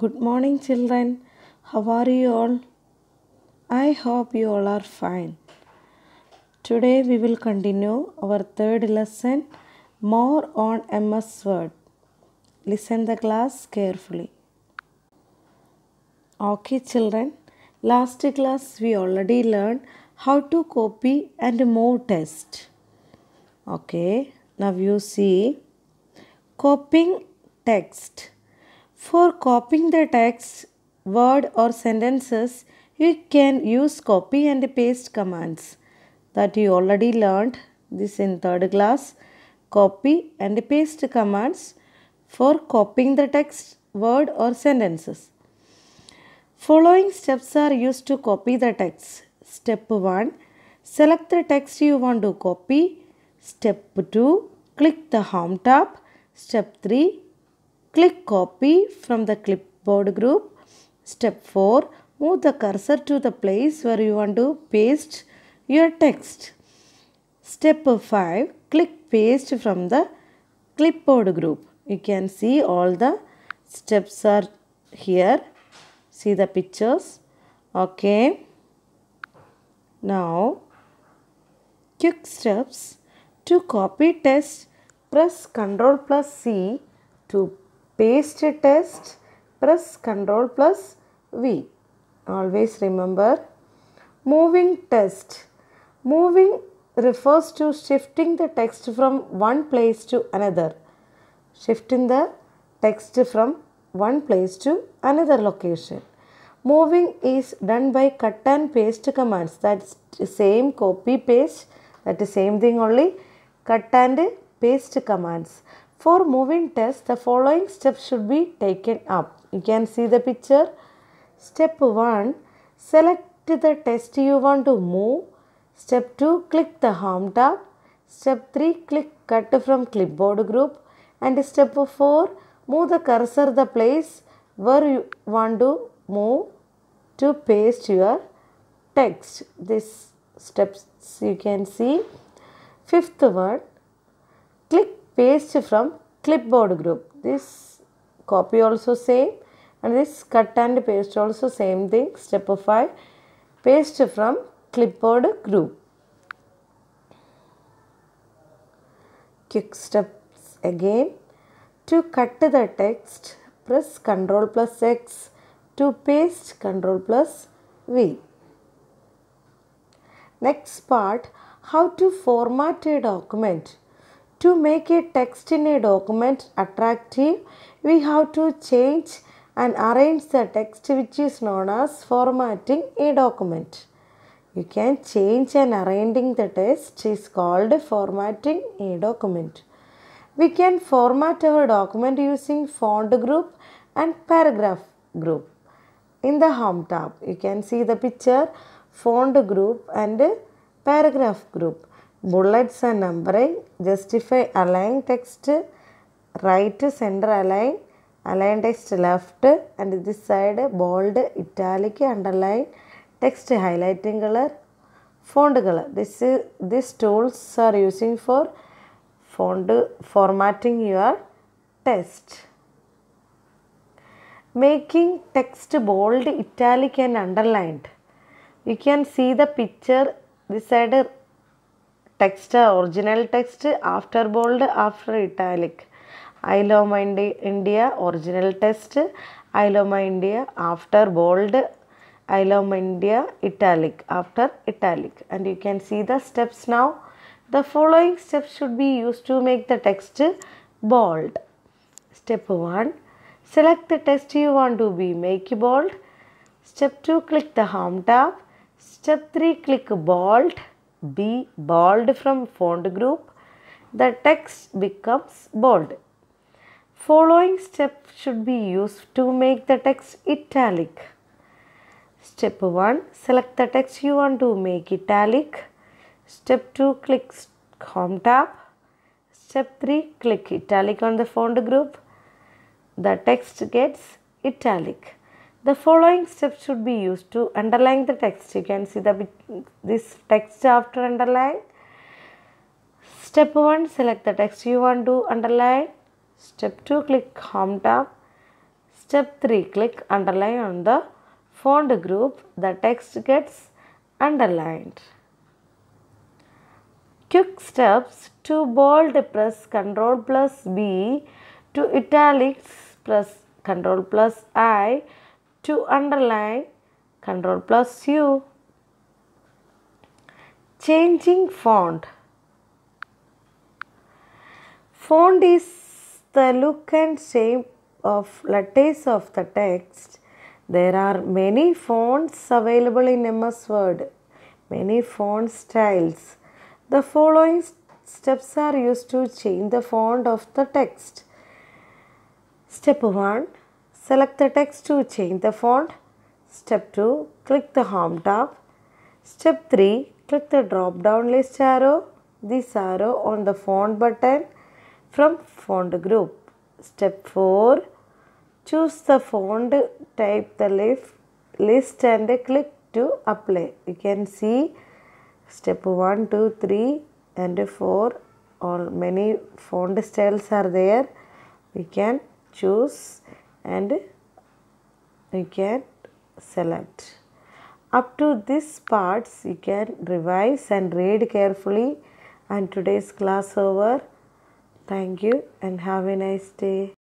Good morning, children. How are you all? I hope you all are fine. Today we will continue our third lesson more on MS Word. Listen the class carefully. Okay, children. Last class we already learned how to copy and move text. Okay, now you see copying text for copying the text, word or sentences, you can use copy and paste commands that you already learned this in third class. Copy and paste commands for copying the text, word or sentences. Following steps are used to copy the text. Step 1. Select the text you want to copy. Step 2. Click the Home tab. Step 3 Click copy from the clipboard group. Step 4. Move the cursor to the place where you want to paste your text. Step 5. Click paste from the clipboard group. You can see all the steps are here. See the pictures. Okay. Now, quick steps. To copy text, press Ctrl plus C to paste test, press Control plus V. Always remember moving test. Moving refers to shifting the text from one place to another. Shifting the text from one place to another location. Moving is done by cut and paste commands. That's same copy paste. That is same thing only. Cut and paste commands. For moving test, the following steps should be taken up. You can see the picture. Step 1. Select the test you want to move. Step 2. Click the home tab. Step 3. Click cut from clipboard group. And step 4. Move the cursor the place where you want to move to paste your text. These steps you can see. Fifth word: Click paste from clipboard group. This copy also same and this cut and paste also same thing. Step 5 paste from clipboard group. Quick steps again. To cut the text press Ctrl plus X. To paste Ctrl plus V. Next part how to format a document. To make a text in a document attractive, we have to change and arrange the text which is known as formatting a document. You can change and arranging the text is called formatting a document. We can format our document using font group and paragraph group. In the home tab, you can see the picture, font group and paragraph group bullets are numbering justify align text right center align align text left and this side bold italic underline text highlighting color font color this is these tools are using for font formatting your text making text bold italic and underlined you can see the picture this side text original text after bold after italic i love my india original text i love my india after bold i love my india italic after italic and you can see the steps now the following steps should be used to make the text bold step 1 select the text you want to be make bold step 2 click the home tab step 3 click bold be bold from font group, the text becomes bold. Following step should be used to make the text italic. Step 1. Select the text you want to make italic. Step 2. Click Home tab. Step 3. Click italic on the font group. The text gets italic. The following steps should be used to underline the text. You can see the this text after underline. Step 1 select the text you want to underline. Step 2 click home tab. Step 3 click underline on the font group. The text gets underlined. Quick steps to bold press Ctrl plus B to italics press Ctrl plus I to underline control plus u changing font font is the look and shape of lattice of the text there are many fonts available in ms word many font styles the following steps are used to change the font of the text step 1 Select the text to change the font. Step 2. Click the home tab. Step 3. Click the drop down list arrow. This arrow on the font button from font group. Step 4. Choose the font, type the list, and click to apply. You can see step 1, 2, 3 and 4 all many font styles are there. We can choose and you can select up to these parts you can revise and read carefully and today's class over thank you and have a nice day